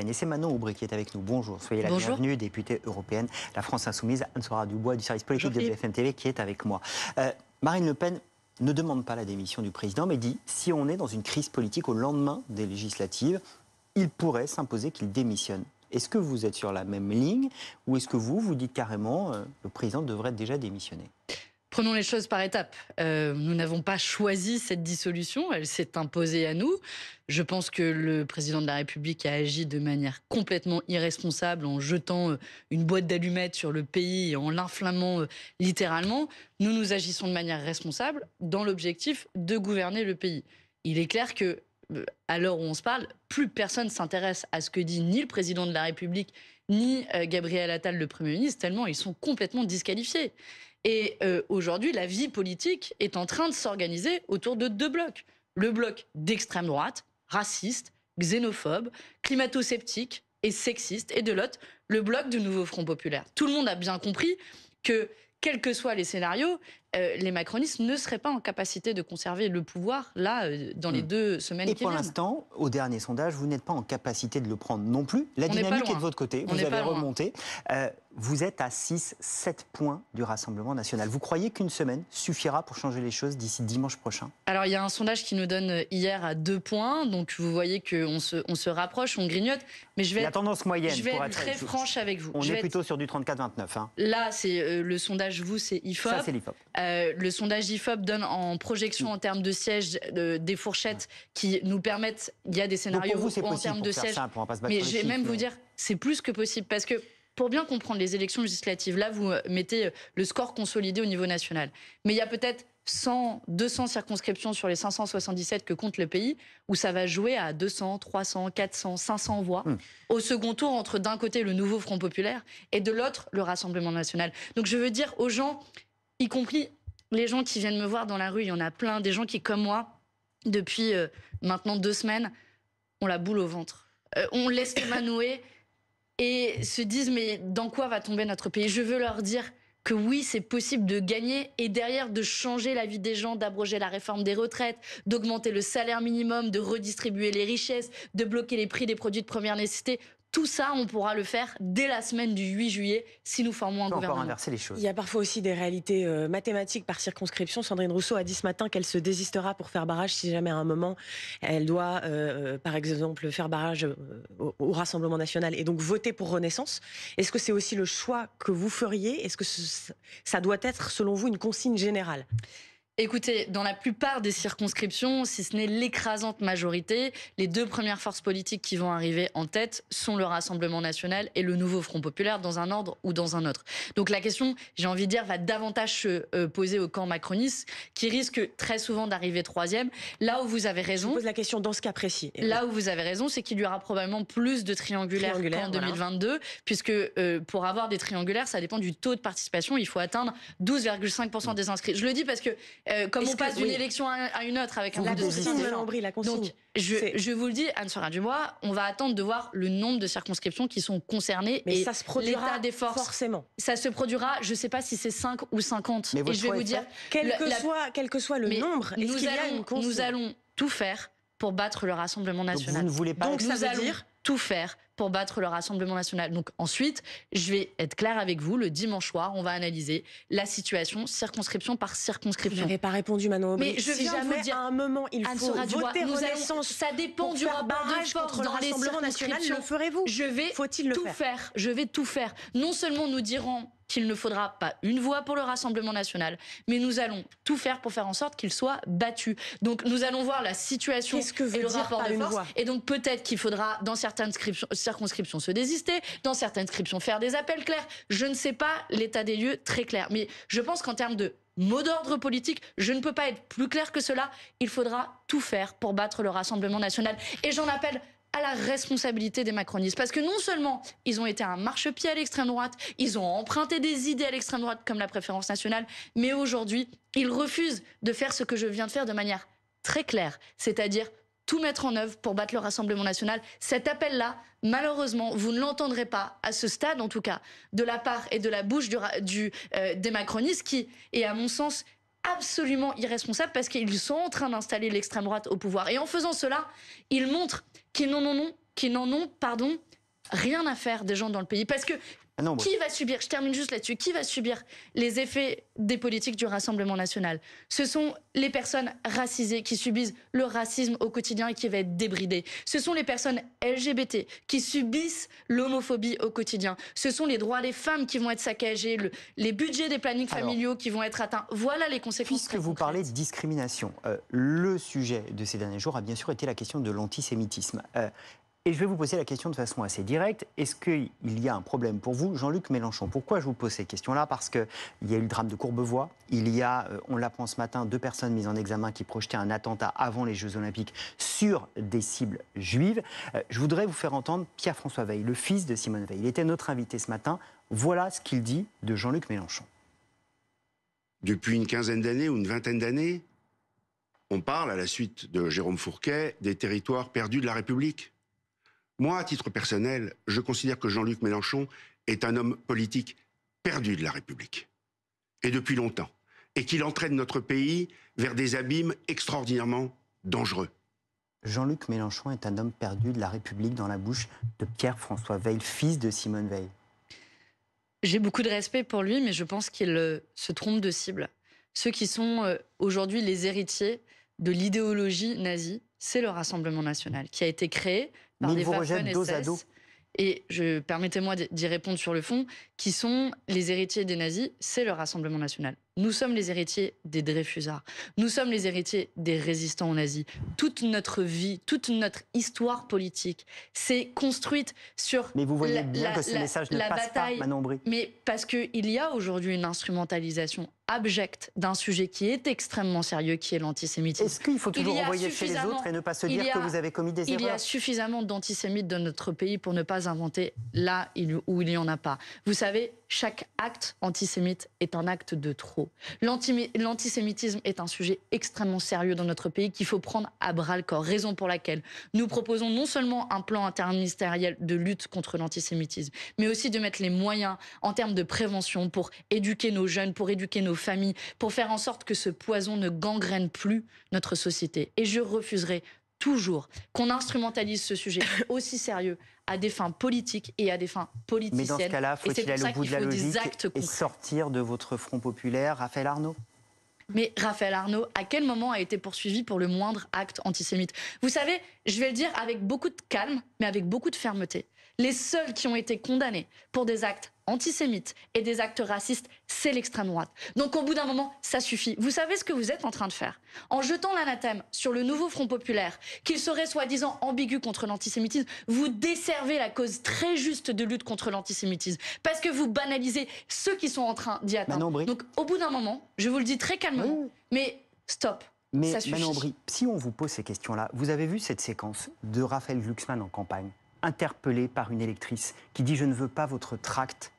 Et c'est Manon Aubry qui est avec nous. Bonjour, soyez la bienvenue, députée européenne, la France insoumise, Anne-Sora Dubois du service politique de BFM TV qui est avec moi. Euh, Marine Le Pen ne demande pas la démission du président, mais dit si on est dans une crise politique au lendemain des législatives, il pourrait s'imposer qu'il démissionne. Est-ce que vous êtes sur la même ligne ou est-ce que vous, vous dites carrément euh, le président devrait déjà démissionner Prenons les choses par étapes. Euh, nous n'avons pas choisi cette dissolution, elle s'est imposée à nous. Je pense que le président de la République a agi de manière complètement irresponsable en jetant euh, une boîte d'allumettes sur le pays et en l'inflammant euh, littéralement. Nous nous agissons de manière responsable dans l'objectif de gouverner le pays. Il est clair que à l'heure où on se parle, plus personne s'intéresse à ce que dit ni le président de la République ni Gabriel Attal, le Premier ministre, tellement ils sont complètement disqualifiés. Et euh, aujourd'hui, la vie politique est en train de s'organiser autour de deux blocs. Le bloc d'extrême droite, raciste, xénophobe, climato-sceptique et sexiste, et de l'autre, le bloc du nouveau Front populaire. Tout le monde a bien compris que, quels que soient les scénarios, euh, les macronistes ne seraient pas en capacité de conserver le pouvoir là euh, dans les hmm. deux semaines et pour l'instant, au dernier sondage, vous n'êtes pas en capacité de le prendre non plus. La dynamique est, de votre côté. vous avez remonté. Vous êtes à 6, 7 points du Rassemblement national. Vous croyez qu'une semaine suffira pour changer les choses d'ici dimanche prochain Alors, il y a un sondage qui nous donne hier à 2 points. Donc, vous voyez qu'on se, on se rapproche, on grignote. Mais je vais la être, tendance moyenne, je vais être, très franche avec vous. On est plutôt sur du 34-29. Hein. Là, c'est euh, le sondage, vous, c'est IFOP. E ça, c'est l'IFOP. Euh, le sondage IFOP e donne en projection en termes de sièges des fourchettes qui nous permettent. Il y a des scénarios vous, en termes de sièges. mais je vais même vous dire, c'est plus que possible. Parce que pour bien comprendre les élections législatives, là, vous euh, mettez euh, le score consolidé au niveau national. Mais il y a peut-être 100, 200 circonscriptions sur les 577 que compte le pays, où ça va jouer à 200, 300, 400, 500 voix. Hum. Au second tour, entre d'un côté le nouveau Front populaire et de l'autre le Rassemblement national. Donc je veux dire aux gens, y compris les gens qui viennent me voir dans la rue, il y en a plein, des gens qui, comme moi, depuis euh, maintenant deux semaines, ont la boule au ventre. on laisse noué et se disent mais dans quoi va tomber notre pays Je veux leur dire que oui, c'est possible de gagner et derrière de changer la vie des gens, d'abroger la réforme des retraites, d'augmenter le salaire minimum, de redistribuer les richesses, de bloquer les prix des produits de première nécessité. Tout ça, on pourra le faire dès la semaine du 8 juillet si nous formons un gouvernement. inverser les choses. Il y a parfois aussi des réalités euh, mathématiques par circonscription. Sandrine Rousseau a dit ce matin qu'elle se désistera pour faire barrage si jamais à un moment elle doit, euh, euh, par exemple, faire barrage au, Rassemblement national et donc voter pour Renaissance. Est-ce que c'est aussi le choix que vous feriez Est-ce que ça doit être, selon vous, une consigne générale Écoutez, dans la plupart des circonscriptions, si ce n'est l'écrasante majorité, les deux premières forces politiques qui vont arriver en tête sont le Rassemblement national et le nouveau Front populaire dans un ordre ou dans un autre. Donc la question, j'ai envie de dire, va davantage se euh, poser au camp macroniste qui risque très souvent d'arriver troisième. Là où vous avez raison. Je pose la question dans ce cas précis. Là où vous avez raison, c'est qu'il y aura probablement plus de triangulaires triangulaire, qu'en 2022, puisque euh, pour avoir des triangulaires, ça dépend du taux de participation. Il faut atteindre 12,5% des inscrits. Je le dis parce que euh, comme on passe d'une élection à, une autre avec un la consigne, de la Donc, je, vous le dis, anne du Dubois, on va attendre de voir le nombre de circonscriptions qui sont concernées et ça se l'état des forces. Forcément. Ça se produira, je ne sais pas si c'est 5 ou 50. Mais et je vais vous dire. Quel, que soit, quel que soit le nombre, nous, allons, nous allons tout faire pour battre le Rassemblement national. Donc nous ça veut allons dire tout faire pour battre le Rassemblement national. Donc ensuite, je vais être claire avec vous, le dimanche soir, on va analyser la situation circonscription par circonscription. Vous n'avez pas répondu, Manon. Mais, mais je viens jamais vous dire, à un moment, il faut voter nous allons, ça dépend du rapport de force dans le Rassemblement national. Le ferez-vous Je vais -il tout faire, Je vais tout faire. Non seulement nous dirons qu'il ne faudra pas une voix pour le Rassemblement national, mais nous allons tout faire pour faire en sorte qu'il soit battu. Donc nous allons voir la situation -ce que et le rapport de force. Et donc peut-être qu'il faudra, dans certaines circonscriptions se désister, dans certaines circonscriptions faire des appels clairs. Je ne sais pas l'état des lieux très clair. Mais je pense qu'en termes de mot d'ordre politique, je ne peux pas être plus clair que cela. Il faudra tout faire pour battre le Rassemblement national. Et j'en appelle à la responsabilité des macronistes. Parce que non seulement ils ont été un marchepied à l'extrême droite, ils ont emprunté des idées à l'extrême droite comme la préférence nationale, mais aujourd'hui, ils refusent de faire ce que je viens de faire de manière très claire, c'est-à-dire tout mettre en œuvre pour battre le Rassemblement national. Cet appel-là, malheureusement, vous ne l'entendrez pas, à ce stade en tout cas, de la part et de la bouche du, euh, des macronistes qui est, à mon sens, absolument irresponsable parce qu'ils sont en train d'installer l'extrême droite au pouvoir. Et en faisant cela, ils montrent qu'ils n'en ont, qu'ils n'en ont pardon, rien à faire des gens dans le pays. Parce que ah qui va subir, je termine juste là-dessus, qui va subir les effets des politiques du Rassemblement national Ce sont les personnes racisées qui subissent le racisme au quotidien et qui va être débridé. Ce sont les personnes LGBT qui subissent l'homophobie au quotidien. Ce sont les droits des femmes qui vont être saccagés, les budgets des plannings familiaux qui vont être atteints. Voilà les conséquences. Puisque vous parlez de discrimination, euh, le sujet de ces derniers jours a bien sûr été la question de l'antisémitisme. Euh, et je vais vous poser la question de façon assez directe. Est-ce qu'il y a un problème pour vous, Jean-Luc Mélenchon Pourquoi je vous pose ces questions-là Parce qu'il y a eu le drame de Courbevoie. Il y a, euh, on l'apprend ce matin, deux personnes mises en examen qui projetaient un attentat avant les Jeux Olympiques sur des cibles juives. Euh, je voudrais vous faire entendre Pierre-François Veil, le fils de Simone Veil. Il était notre invité ce matin. Voilà ce qu'il dit de Jean-Luc Mélenchon. Depuis une quinzaine d'années ou une vingtaine d'années, on parle, à la suite de Jérôme Fourquet, des territoires perdus de la République. Moi, à titre personnel, je considère que Jean-Luc Mélenchon est un homme politique perdu de la République, et depuis longtemps, et qu'il entraîne notre pays vers des abîmes extraordinairement dangereux. Jean-Luc Mélenchon est un homme perdu de la République dans la bouche de Pierre-François Veil, fils de Simone Veil. J'ai beaucoup de respect pour lui, mais je pense qu'il euh, se trompe de cible. Ceux qui sont euh, aujourd'hui les héritiers de l'idéologie nazie, c'est le Rassemblement national, qui a été créé par des Dos à dos. Et je permettez-moi d'y répondre sur le fond, qui sont les héritiers des nazis, c'est le Rassemblement national. Nous sommes les héritiers des Dreyfusards. Nous sommes les héritiers des résistants aux nazis. Toute notre vie, toute notre histoire politique c'est construite sur. Mais vous voyez bien que ce message ne passe bataille, pas, Manon Mais parce qu'il y a aujourd'hui une instrumentalisation abjecte d'un sujet qui est extrêmement sérieux, qui est l'antisémitisme. Est-ce qu'il faut toujours envoyer chez les autres et ne pas se dire que vous avez commis des erreurs Il y a suffisamment d'antisémites dans notre pays pour ne pas inventer là où il n'y en a pas. Vous savez, chaque acte antisémite est un acte de trop. L'antisémitisme est un sujet extrêmement sérieux dans notre pays qu'il faut prendre à bras le corps, raison pour laquelle nous proposons non seulement un plan interministériel de lutte contre l'antisémitisme, mais aussi de mettre les moyens en termes de prévention pour éduquer nos jeunes, pour éduquer nos familles, pour faire en sorte que ce poison ne gangrène plus notre société. Et je refuserai toujours qu'on instrumentalise ce sujet aussi sérieux à des fins politiques et à des fins politiciennes. Mais dans ce cas-là, faut-il aller au bout de la logique et sortir de votre front populaire, Raphaël Arnaud mais Raphaël Arnaud, à quel moment a été poursuivi pour le moindre acte antisémite Vous savez, je vais le dire avec beaucoup de calme, mais avec beaucoup de fermeté. Les seuls qui ont été condamnés pour des actes antisémites et des actes racistes, c'est l'extrême droite. Donc au bout d'un moment, ça suffit. Vous savez ce que vous êtes en train de faire En jetant l'anathème sur le nouveau Front populaire, qu'il serait soi-disant ambigu contre l'antisémitisme, vous desservez la cause très juste de lutte contre l'antisémitisme parce que vous banalisez ceux qui sont en train d'y atteindre. Donc au bout d'un moment, je vous le dis très calmement, mais stop. Mais Manon Brie, si on vous pose ces questions-là, vous avez vu cette séquence de Raphaël Glucksmann en campagne interpellé par une électrice qui dit Je ne veux pas votre tract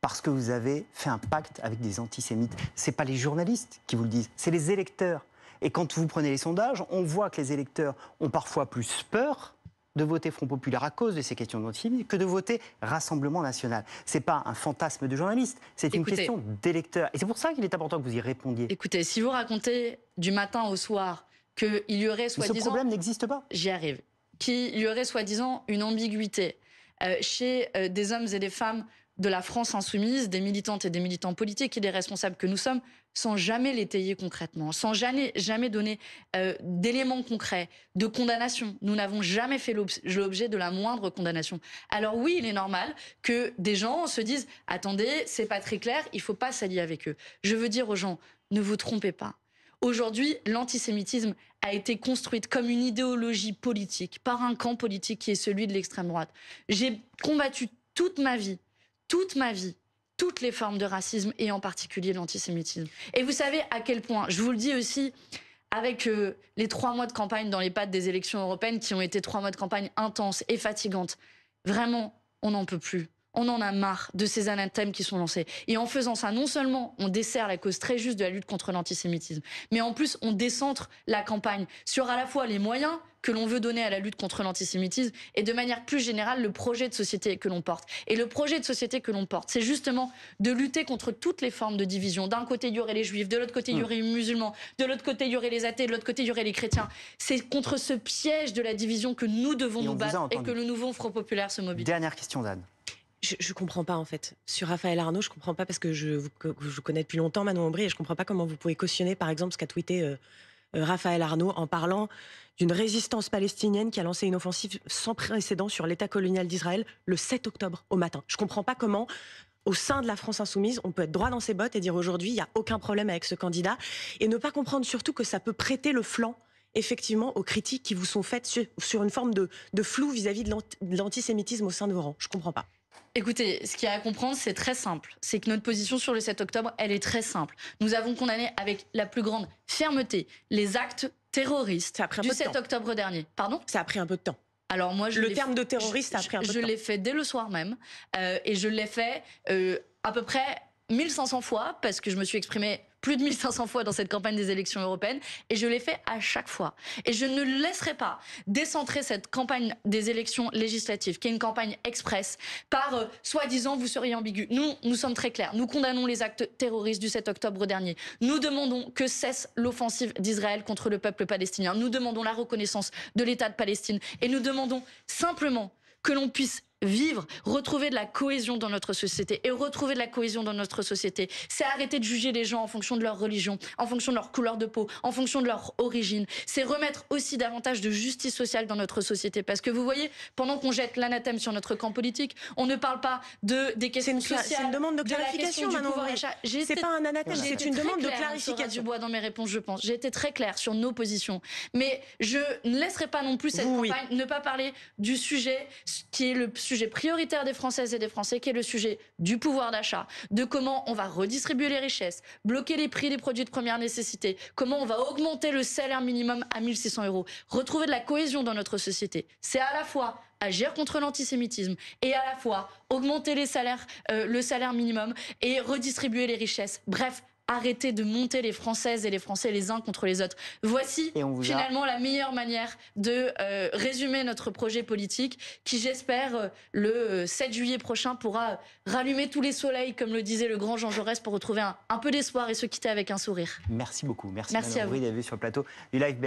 parce que vous avez fait un pacte avec des antisémites. Ce n'est pas les journalistes qui vous le disent, c'est les électeurs. Et quand vous prenez les sondages, on voit que les électeurs ont parfois plus peur de voter Front Populaire à cause de ces questions d'antisémitisme que de voter Rassemblement National. Ce n'est pas un fantasme de journaliste, c'est une question d'électeur. Et c'est pour ça qu'il est important que vous y répondiez. Écoutez, si vous racontez du matin au soir qu'il y aurait soi-disant... Ce problème n'existe pas. J'y arrive qu'il y aurait soi-disant une ambiguïté euh, chez euh, des hommes et des femmes de la France insoumise, des militantes et des militants politiques et des responsables que nous sommes, sans jamais l'étayer concrètement, sans jamais, jamais donner euh, d'éléments concrets, de condamnation. Nous n'avons jamais fait l'objet de la moindre condamnation. Alors oui, il est normal que des gens se disent, attendez, c'est pas très clair, il faut pas s'allier avec eux. Je veux dire aux gens, ne vous trompez pas. Aujourd'hui, l'antisémitisme a été construite comme une idéologie politique par un camp politique qui est celui de l'extrême droite. J'ai combattu toute ma vie, toute ma vie, toutes les formes de racisme et en particulier l'antisémitisme. Et vous savez à quel point, je vous le dis aussi, avec euh, les trois mois de campagne dans les pattes des élections européennes qui ont été trois mois de campagne intenses et fatigantes, vraiment, on n'en peut plus on en a marre de ces anathèmes qui sont lancés. Et en faisant ça, non seulement on dessert la cause très juste de la lutte contre l'antisémitisme, mais en plus on décentre la campagne sur à la fois les moyens que l'on veut donner à la lutte contre l'antisémitisme et de manière plus générale le projet de société que l'on porte. Et le projet de société que l'on porte, c'est justement de lutter contre toutes les formes de division. D'un côté, il y aurait les juifs, de l'autre côté, il y mmh. aurait les musulmans, de l'autre côté, il y aurait les athées, de l'autre côté, il y aurait les chrétiens. C'est contre ce piège de la division que nous devons nous battre et que le nouveau Front populaire se mobilise. Dernière question, d'anne je, ne comprends pas en fait. Sur Raphaël Arnaud, je ne comprends pas parce que je vous, connais depuis longtemps, Manon Aubry, et je ne comprends pas comment vous pouvez cautionner par exemple ce qu'a tweeté euh, euh, Raphaël Arnaud en parlant d'une résistance palestinienne qui a lancé une offensive sans précédent sur l'État colonial d'Israël le 7 octobre au matin. Je ne comprends pas comment au sein de la France insoumise, on peut être droit dans ses bottes et dire aujourd'hui, il n'y a aucun problème avec ce candidat, et ne pas comprendre surtout que ça peut prêter le flanc effectivement aux critiques qui vous sont faites sur, une forme de, flou vis-à-vis de l'antisémitisme au sein de vos rangs. Je comprends pas. Écoutez, ce qu'il y a à comprendre, c'est très simple. C'est que notre position sur le 7 octobre, elle est très simple. Nous avons condamné avec la plus grande fermeté les actes terroristes du 7 octobre dernier. Pardon Ça a pris un peu de temps. Alors moi, je le terme de terroriste, ça a pris un peu de temps. Je l'ai fait dès le soir même, euh, et je l'ai fait euh, à peu près 1500 fois parce que je me suis exprimée plus de 1500 fois dans cette campagne des élections européennes et je l'ai fait à chaque fois. Et je ne laisserai pas décentrer cette campagne des élections législatives, qui est une campagne express, par euh, soi-disant vous seriez ambigu. Nous, nous sommes très clairs. Nous condamnons les actes terroristes du 7 octobre dernier. Nous demandons que cesse l'offensive d'Israël contre le peuple palestinien. Nous demandons la reconnaissance de l'État de Palestine et nous demandons simplement que l'on puisse vivre, retrouver de la cohésion dans notre société. Et retrouver de la cohésion dans notre société, c'est arrêter de juger les gens en fonction de leur religion, en fonction de leur couleur de peau, en fonction de leur origine. C'est remettre aussi davantage de justice sociale dans notre société. Parce que vous voyez, pendant qu'on jette l'anathème sur notre camp politique, on ne parle pas de, des questions sociales. C'est une demande de clarification, de C'est pas un anathème, c'est une demande de clarification. bois dans mes réponses, je pense. J'ai été très claire sur nos positions. Mais je ne laisserai pas non plus cette campagne ne pas parler du sujet qui est le sujet sujet prioritaire des Françaises et des Français, qui est le sujet du pouvoir d'achat, de comment on va redistribuer les richesses, bloquer les prix des produits de première nécessité, comment on va augmenter le salaire minimum à 1600 euros, retrouver de la cohésion dans notre société. C'est à la fois agir contre l'antisémitisme et à la fois augmenter les salaires, euh, le salaire minimum et redistribuer les richesses. Bref, arrêter de monter les Françaises et les Français les uns contre les autres. Voici finalement la meilleure manière de euh, résumer notre projet politique qui, j'espère, euh, le 7 juillet prochain pourra rallumer tous les soleils, comme le disait le grand Jean Jaurès, pour retrouver un, peu d'espoir et se quitter avec un sourire. Merci beaucoup. Merci, Merci à vous. sur plateau Live